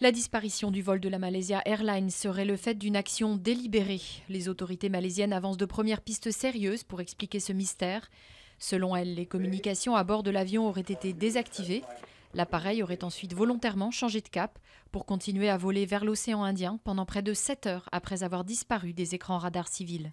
La disparition du vol de la Malaysia Airlines serait le fait d'une action délibérée. Les autorités malaisiennes avancent de premières pistes sérieuses pour expliquer ce mystère. Selon elles, les communications à bord de l'avion auraient été désactivées. L'appareil aurait ensuite volontairement changé de cap pour continuer à voler vers l'océan Indien pendant près de 7 heures après avoir disparu des écrans radars civils.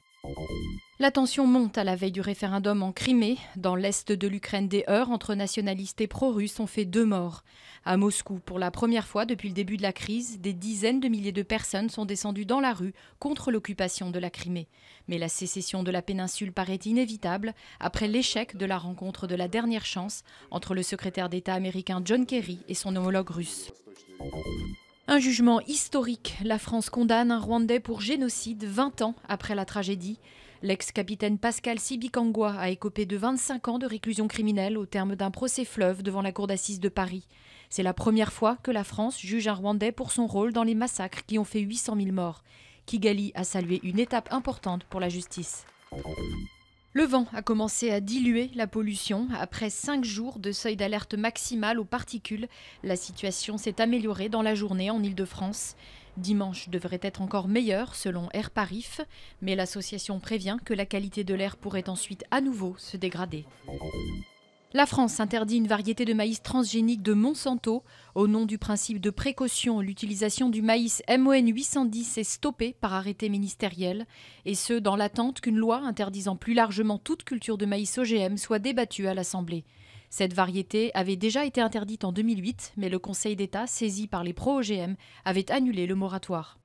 La tension monte à la veille du référendum en Crimée. Dans l'est de l'Ukraine, des heurts entre nationalistes et pro-russes ont fait deux morts. À Moscou, pour la première fois depuis le début de la crise, des dizaines de milliers de personnes sont descendues dans la rue contre l'occupation de la Crimée. Mais la sécession de la péninsule paraît inévitable après l'échec de la rencontre de la dernière chance entre le secrétaire d'État américain John Kerry et son homologue russe. Un jugement historique. La France condamne un Rwandais pour génocide 20 ans après la tragédie. L'ex-capitaine Pascal Sibikangwa a écopé de 25 ans de réclusion criminelle au terme d'un procès fleuve devant la cour d'assises de Paris. C'est la première fois que la France juge un Rwandais pour son rôle dans les massacres qui ont fait 800 000 morts. Kigali a salué une étape importante pour la justice. Le vent a commencé à diluer la pollution. Après cinq jours de seuil d'alerte maximale aux particules, la situation s'est améliorée dans la journée en Ile-de-France. Dimanche devrait être encore meilleur selon Air Parif, mais l'association prévient que la qualité de l'air pourrait ensuite à nouveau se dégrader. La France interdit une variété de maïs transgénique de Monsanto. Au nom du principe de précaution, l'utilisation du maïs MON 810 est stoppée par arrêté ministériel, et ce, dans l'attente qu'une loi interdisant plus largement toute culture de maïs OGM soit débattue à l'Assemblée. Cette variété avait déjà été interdite en 2008, mais le Conseil d'État, saisi par les pro-OGM, avait annulé le moratoire.